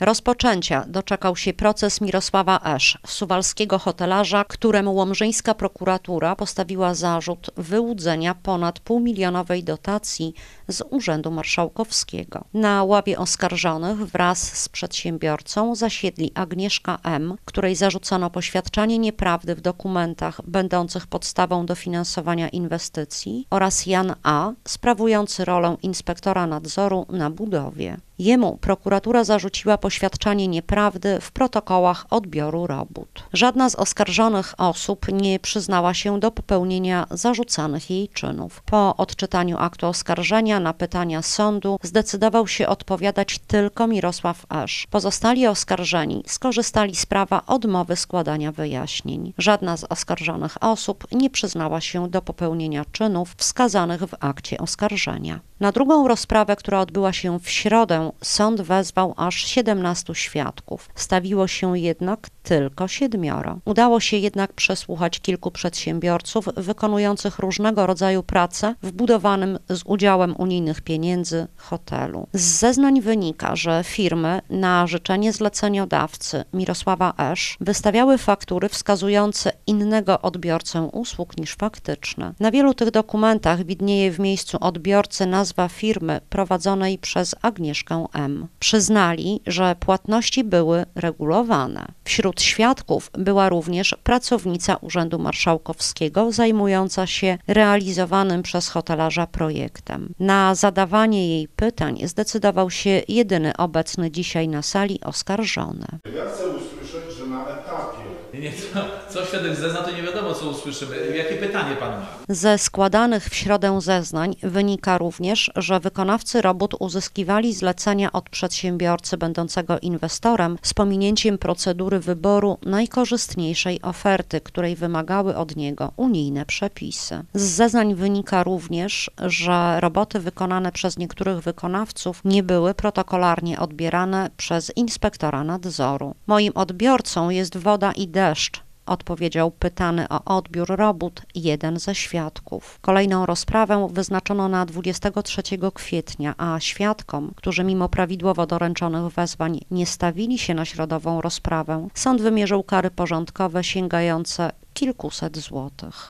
Rozpoczęcia doczekał się proces Mirosława Esz, suwalskiego hotelarza, któremu łomżyńska prokuratura postawiła zarzut wyłudzenia ponad półmilionowej dotacji z Urzędu Marszałkowskiego. Na ławie oskarżonych wraz z przedsiębiorcą zasiedli Agnieszka M., której zarzucono poświadczanie nieprawdy w dokumentach będących podstawą do finansowania inwestycji oraz Jan A., sprawujący rolę inspektora nadzoru na budowie. Jemu prokuratura zarzuciła poświadczanie nieprawdy w protokołach odbioru robót. Żadna z oskarżonych osób nie przyznała się do popełnienia zarzucanych jej czynów. Po odczytaniu aktu oskarżenia na pytania sądu zdecydował się odpowiadać tylko Mirosław Esz. Pozostali oskarżeni skorzystali z prawa odmowy składania wyjaśnień. Żadna z oskarżonych osób nie przyznała się do popełnienia czynów wskazanych w akcie oskarżenia. Na drugą rozprawę, która odbyła się w środę, sąd wezwał aż 17 świadków. Stawiło się jednak tylko siedmioro. Udało się jednak przesłuchać kilku przedsiębiorców wykonujących różnego rodzaju prace w budowanym z udziałem unijnych pieniędzy hotelu. Z zeznań wynika, że firmy na życzenie zleceniodawcy Mirosława Esz wystawiały faktury wskazujące innego odbiorcę usług niż faktyczne. Na wielu tych dokumentach widnieje w miejscu odbiorcy nazwa firmy prowadzonej przez Agnieszkę M. Przyznali, że płatności były regulowane. Wśród świadków była również pracownica Urzędu Marszałkowskiego zajmująca się realizowanym przez hotelarza projektem. Na zadawanie jej pytań zdecydował się jedyny obecny dzisiaj na sali oskarżony. Ja chcę etapie. Nie, co, co świadek zezna, to nie wiadomo, co usłyszymy. Jakie pytanie pan ma? Ze składanych w środę zeznań wynika również, że wykonawcy robót uzyskiwali zlecenia od przedsiębiorcy będącego inwestorem z pominięciem procedury wyboru najkorzystniejszej oferty, której wymagały od niego unijne przepisy. Z zeznań wynika również, że roboty wykonane przez niektórych wykonawców nie były protokolarnie odbierane przez inspektora nadzoru. Moim odbiorcą jest jest woda i deszcz, odpowiedział pytany o odbiór robót jeden ze świadków. Kolejną rozprawę wyznaczono na 23 kwietnia, a świadkom, którzy mimo prawidłowo doręczonych wezwań nie stawili się na środową rozprawę, sąd wymierzył kary porządkowe sięgające kilkuset złotych.